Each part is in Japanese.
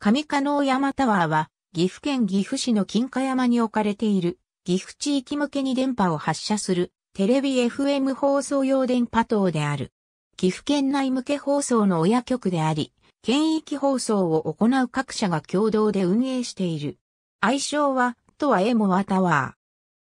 上加納山タワーは、岐阜県岐阜市の金華山に置かれている、岐阜地域向けに電波を発射する、テレビ FM 放送用電波塔である。岐阜県内向け放送の親局であり、県域放送を行う各社が共同で運営している。愛称は、とはエモワタワー。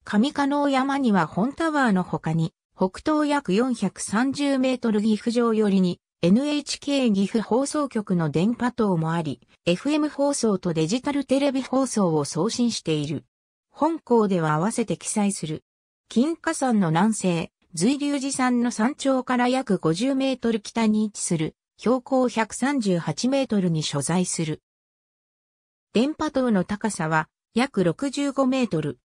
上加納山には本タワーの他に、北東約430メートル岐阜城寄りに、NHK 岐阜放送局の電波塔もあり、FM 放送とデジタルテレビ放送を送信している。本校では合わせて記載する。金華山の南西、随流寺山の山頂から約50メートル北に位置する、標高138メートルに所在する。電波塔の高さは約65メートル。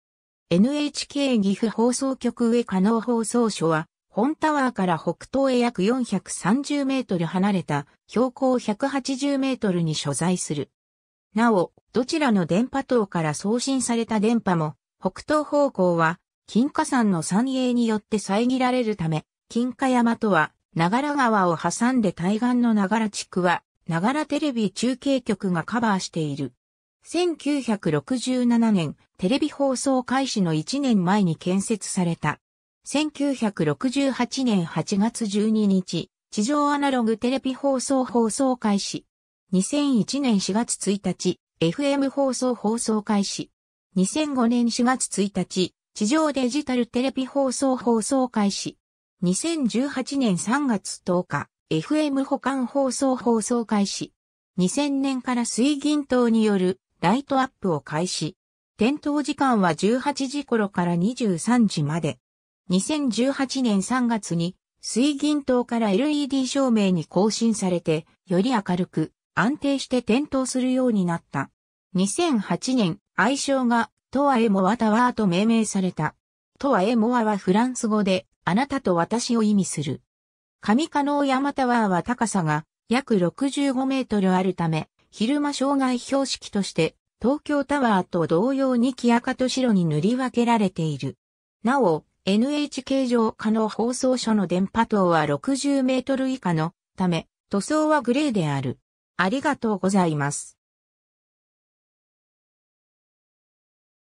NHK 岐阜放送局上加納放送所は本タワーから北東へ約430メートル離れた標高180メートルに所在する。なお、どちらの電波塔から送信された電波も、北東方向は、金華山の山営によって遮られるため、金華山とは、長良川を挟んで対岸の長良地区は、長良テレビ中継局がカバーしている。1967年、テレビ放送開始の1年前に建設された、1968年8月12日、地上アナログテレビ放送放送開始。2001年4月1日、FM 放送放送開始。2005年4月1日、地上デジタルテレビ放送放送開始。2018年3月10日、FM 保管放送放送開始。2000年から水銀灯によるライトアップを開始。点灯時間は18時頃から23時まで。2018年3月に水銀灯から LED 照明に更新されて、より明るく安定して点灯するようになった。2008年、愛称がトアエモアタワーと命名された。トアエモアはフランス語で、あなたと私を意味する。上加納山タワーは高さが約65メートルあるため、昼間障害標識として、東京タワーと同様に木赤と白に塗り分けられている。なお、NHK 上下の放送所の電波塔は60メートル以下のため、塗装はグレーである。ありがとうございます。